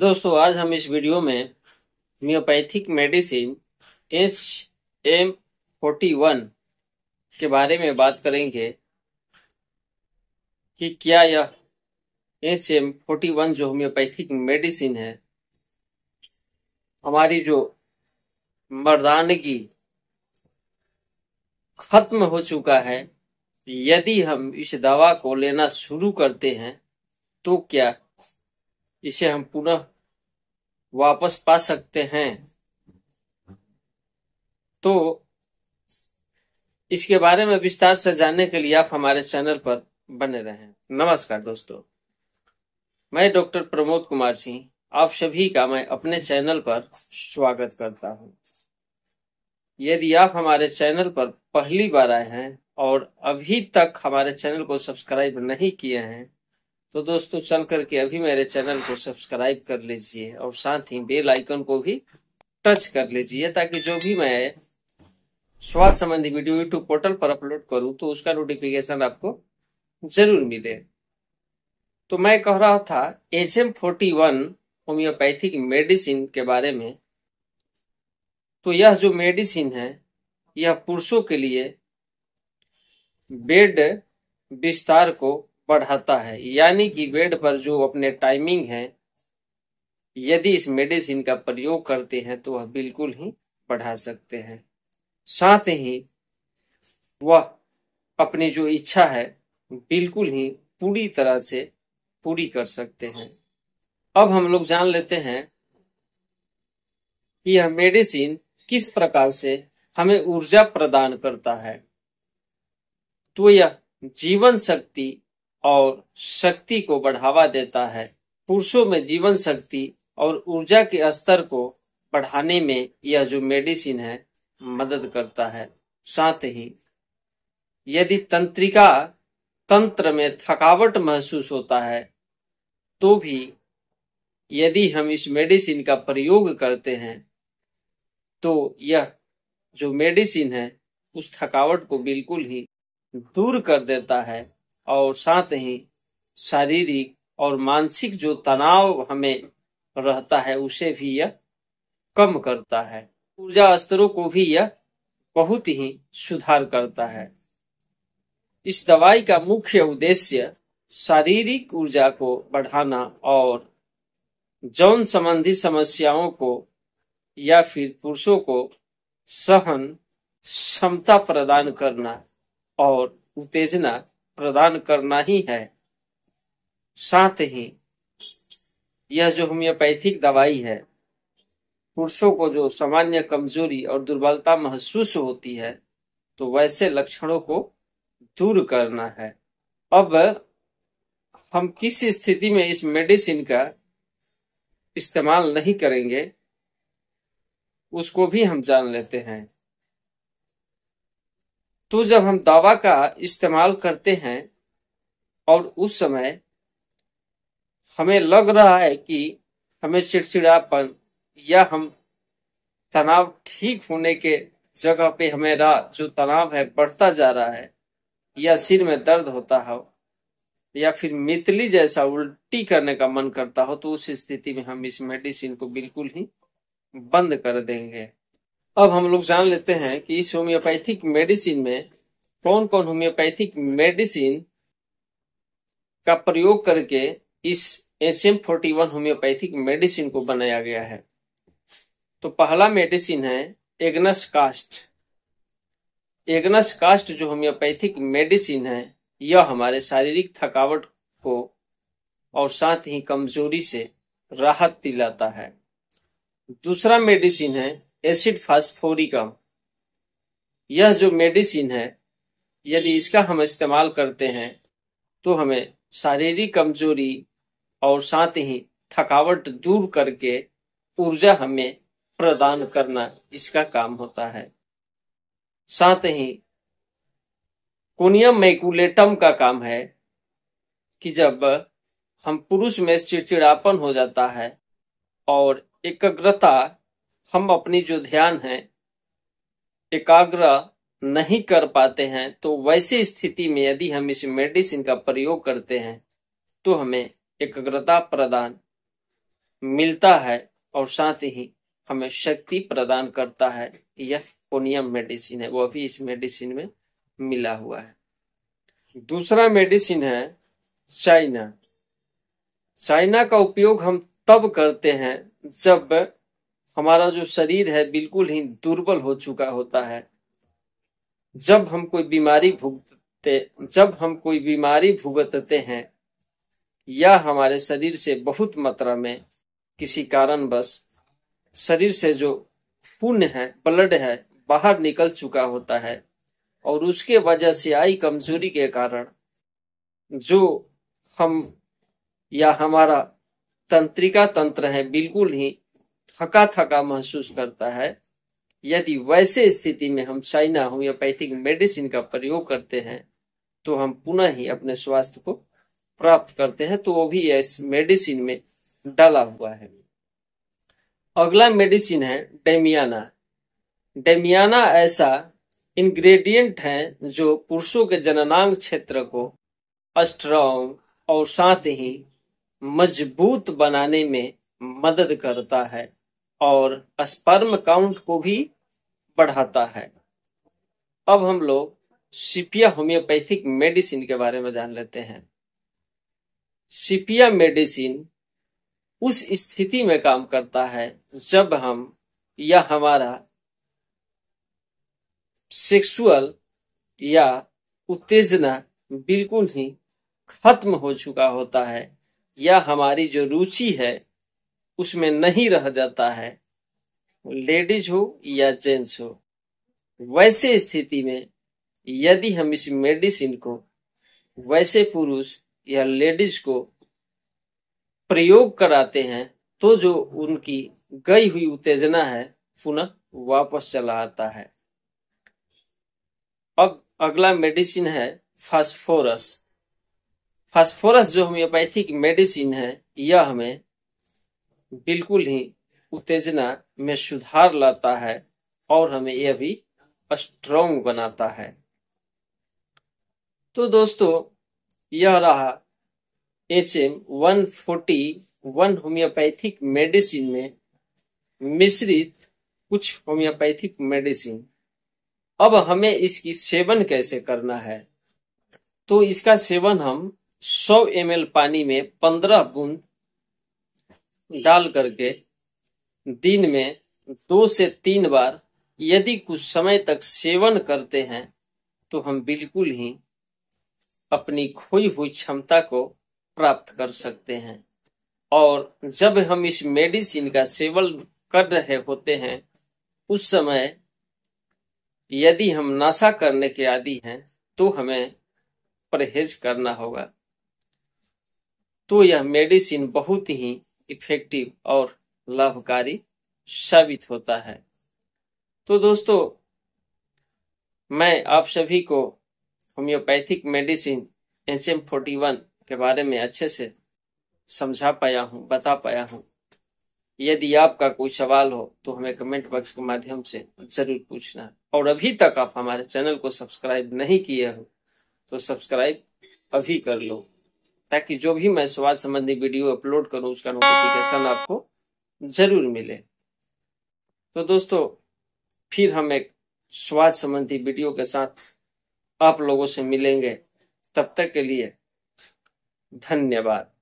दोस्तों आज हम इस वीडियो में homeopathic medicine H M forty one के बारे में बात करेंगे कि क्या यह एच एम फोर्टी वन जो होम्योपैथिक मेडिसिन है हमारी जो मर्दानगी खत्म हो चुका है यदि हम इस दवा को लेना शुरू करते हैं तो क्या इसे हम पुनः वापस पा सकते हैं तो इसके बारे में विस्तार से जानने के लिए आप हमारे चैनल पर बने रहें नमस्कार दोस्तों मैं डॉक्टर प्रमोद कुमार सिंह आप सभी का मैं अपने चैनल पर स्वागत करता हूं यदि आप हमारे चैनल पर पहली बार आए हैं और अभी तक हमारे चैनल को सब्सक्राइब नहीं किए हैं तो दोस्तों चल करके अभी मेरे चैनल को सब्सक्राइब कर लीजिए और साथ ही बेल आइकन को भी टच कर लीजिए ताकि जो भी मैं स्वास्थ्य संबंधी वीडियो यूट्यूब पोर्टल पर अपलोड करूं तो उसका नोटिफिकेशन आपको जरूर मिले तो मैं कह रहा था H M forty one homeopathic medicine के बारे में तो यह जो मेडिसिन है यह पुरुषों के लिए बेड विस्तार को बढ़ाता है यानी कि बेड पर जो अपने टाइमिंग है यदि इस मेडिसिन का प्रयोग करते हैं तो वह बिल्कुल ही बढ़ा सकते हैं साथ ही वह अपनी जो इच्छा है बिल्कुल ही पूरी तरह से पूरी कर सकते हैं अब हम लोग जान लेते हैं कि यह मेडिसिन किस प्रकार से हमें ऊर्जा प्रदान करता है तो यह जीवन शक्ति और शक्ति को बढ़ावा देता है पुरुषों में जीवन शक्ति और ऊर्जा के स्तर को बढ़ाने में यह जो मेडिसिन है मदद करता है साथ ही यदि तंत्रिका तंत्र में थकावट महसूस होता है तो भी यदि हम इस मेडिसिन का प्रयोग करते हैं तो यह जो मेडिसिन है उस थकावट को बिल्कुल ही दूर कर देता है और साथ ही शारीरिक और मानसिक जो तनाव हमें रहता है उसे भी यह कम करता है ऊर्जा स्तरों को भी यह बहुत ही सुधार करता है इस दवाई का मुख्य उद्देश्य शारीरिक ऊर्जा को बढ़ाना और जौन संबंधी समस्याओं को या फिर पुरुषों को सहन क्षमता प्रदान करना और उत्तेजना प्रदान करना ही है साथ ही यह जो होम्योपैथिक दवाई है पुरुषों को जो सामान्य कमजोरी और दुर्बलता महसूस होती है तो वैसे लक्षणों को दूर करना है अब हम किस स्थिति में इस मेडिसिन का इस्तेमाल नहीं करेंगे उसको भी हम जान लेते हैं तो जब हम दावा का इस्तेमाल करते हैं और उस समय हमें लग रहा है कि हमें चिड़चिड़ापन या हम तनाव ठीक होने के जगह पे हमें जो तनाव है बढ़ता जा रहा है या सिर में दर्द होता हो या फिर मितली जैसा उल्टी करने का मन करता हो तो उस स्थिति में हम इस मेडिसिन को बिल्कुल ही बंद कर देंगे अब हम लोग जान लेते हैं कि इस होम्योपैथिक मेडिसिन में कौन कौन होम्योपैथिक मेडिसिन का प्रयोग करके इस H M forty one homeopathic medicine को बनाया गया है तो पहला मेडिसिन है एग्नस कास्ट एग्नस कास्ट जो होम्योपैथिक मेडिसिन है यह हमारे शारीरिक थकावट को और साथ ही कमजोरी से राहत दिलाता है दूसरा मेडिसिन है एसिड फास्फोरिकम यह जो मेडिसिन है यदि इसका हम इस्तेमाल करते हैं तो हमें शारीरिक कमजोरी और साथ ही थकावट दूर करके ऊर्जा हमें प्रदान करना इसका काम होता है साथ ही कोनियम मैकुलेटम का काम है कि जब हम पुरुष में चिड़चिड़ापन हो जाता है और एकाग्रता हम अपनी जो ध्यान है एकाग्र नहीं कर पाते हैं तो वैसी स्थिति में यदि हम इस मेडिसिन का प्रयोग करते हैं तो हमें एकाग्रता प्रदान मिलता है और साथ ही हमें शक्ति प्रदान करता है यह पोनियम मेडिसिन है वह भी इस मेडिसिन में मिला हुआ है दूसरा मेडिसिन है चाइना चाइना का उपयोग हम तब करते हैं जब हमारा जो शरीर है बिल्कुल ही दुर्बल हो चुका होता है जब हम कोई बीमारी भुगतते जब हम कोई बीमारी भुगतते हैं या हमारे शरीर से बहुत मात्रा में किसी कारणवश शरीर से जो पुण्य है ब्लड है बाहर निकल चुका होता है और उसके वजह से आई कमजोरी के कारण जो हम या हमारा तंत्रिका तंत्र है बिल्कुल ही थका थका महसूस करता है यदि वैसे स्थिति में हम साइना होम्योपैथिक मेडिसिन का प्रयोग करते हैं तो हम पुनः ही अपने स्वास्थ्य को प्राप्त करते हैं तो वो भी इस मेडिसिन में डाला हुआ है अगला मेडिसिन है डेमियाना डेमियाना ऐसा इंग्रेडिएंट है जो पुरुषों के जननांग क्षेत्र को अस्ट्रॉन्ग और साथ ही मजबूत बनाने में मदद करता है और स्पर्म काउंट को भी बढ़ाता है अब हम लोग सिपिया होम्योपैथिक मेडिसिन के बारे में जान लेते हैं सिपिया मेडिसिन उस स्थिति में काम करता है जब हम या हमारा सेक्सुअल या उत्तेजना बिल्कुल ही खत्म हो चुका होता है या हमारी जो रुचि है उसमें नहीं रह जाता है लेडीज हो या जेंट्स हो वैसे स्थिति में यदि हम इस मेडिसिन को वैसे पुरुष या लेडीज को प्रयोग कराते हैं तो जो उनकी गई हुई उत्तेजना है पुनः वापस चला आता है अब अगला मेडिसिन है फास्फोरस फास्फोरस जो होम्योपैथिक मेडिसिन है यह हमें बिल्कुल ही उत्तेजना में सुधार लाता है और हमें यह भी स्ट्रोंग बनाता है तो दोस्तों यह रहा H M one forty one homeopathic medicine में मिश्रित कुछ होम्योपैथिक मेडिसिन अब हमें इसकी सेवन कैसे करना है तो इसका सेवन हम 100 एम पानी में 15 बूंद डाल करके दिन में दो से तीन बार यदि कुछ समय तक सेवन करते हैं तो हम बिल्कुल ही अपनी खोई हुई क्षमता को प्राप्त कर सकते हैं और जब हम इस मेडिसिन का सेवन कर रहे होते हैं उस समय यदि हम नशा करने के आदि हैं तो हमें परहेज करना होगा तो यह मेडिसिन बहुत ही इफेक्टिव और लाभकारी साबित होता है तो दोस्तों मैं आप सभी को homeopathic medicine M forty one के बारे में अच्छे से समझा पाया हूँ बता पाया हूँ यदि आपका कोई सवाल हो तो हमें कमेंट बॉक्स के माध्यम से जरूर पूछना और अभी तक आप हमारे चैनल को सब्सक्राइब नहीं किए हो तो सब्सक्राइब अभी कर लो ताकि जो भी मैं स्वाद संबंधी वीडियो अपलोड करूं उसका नोटिफिकेशन आपको जरूर मिले तो दोस्तों फिर हम एक स्वाद संबंधी वीडियो के साथ आप लोगों से मिलेंगे तब तक के लिए धन्यवाद